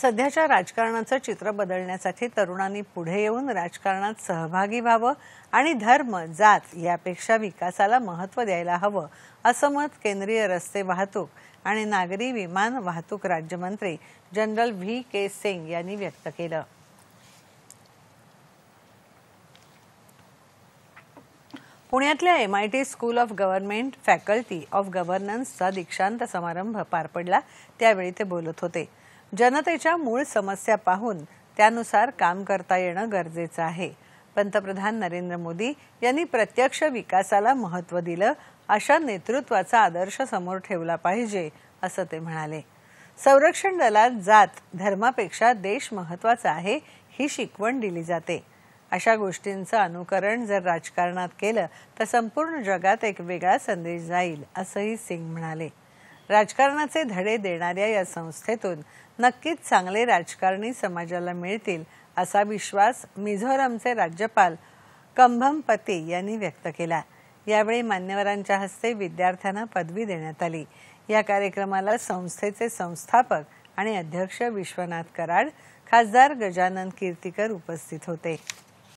सध्याच्या राजकारणाचं चित्र बदलण्यासाठी तरुणांनी पुढे येऊन राजकारणात सहभागी व्हावं आणि धर्म जात यापेक्षा विकासाला महत्त्व द्यायला हवं असं मत केंद्रीय रस्ते वाहतूक आणि नागरी विमान वाहतूक राज्यमंत्री जनरल व्ही के सिंग यांनी व्यक्त केलं पुण्यातल्या M I T school of government faculty of गव्हर्नन्सचा दीक्षांत समारंभ पार पडला त्यावेळी ते बोलत होते जनतेच्या मूळ समस्या पाहून त्यानुसार काम करता येणं गरजेचं आहे पंतप्रधान नरेंद्र मोदी यांनी प्रत्यक्ष विकासाला महत्त्व दिलं अशा नेतृत्वाचा आदर्श समोर ठेवला पाहिजे असं ते म्हणाले संरक्षण दलात जात धर्मापेक्षा देश महत्वाचा आहे ही शिकवण दिली जाते अशा गोष्टींचं अनुकरण जर राजकारणात केलं तर संपूर्ण जगात एक वेगळा संदेश जाईल असंही सिंग म्हणाले राजकारणाचे धडे देणाऱ्या या संस्थेतून नक्कीच चांगले राजकारणी समाजाला मिळतील असा विश्वास मिझोरमचे राज्यपाल कंभम पती यांनी व्यक्त केला यावेळी मान्यवरांच्या हस्ते विद्यार्थ्यांना पदवी देण्यात आली या कार्यक्रमाला संस्थेचे संस्थापक आणि अध्यक्ष विश्वनाथ कराड खासदार गजानन कीर्तीकर उपस्थित होते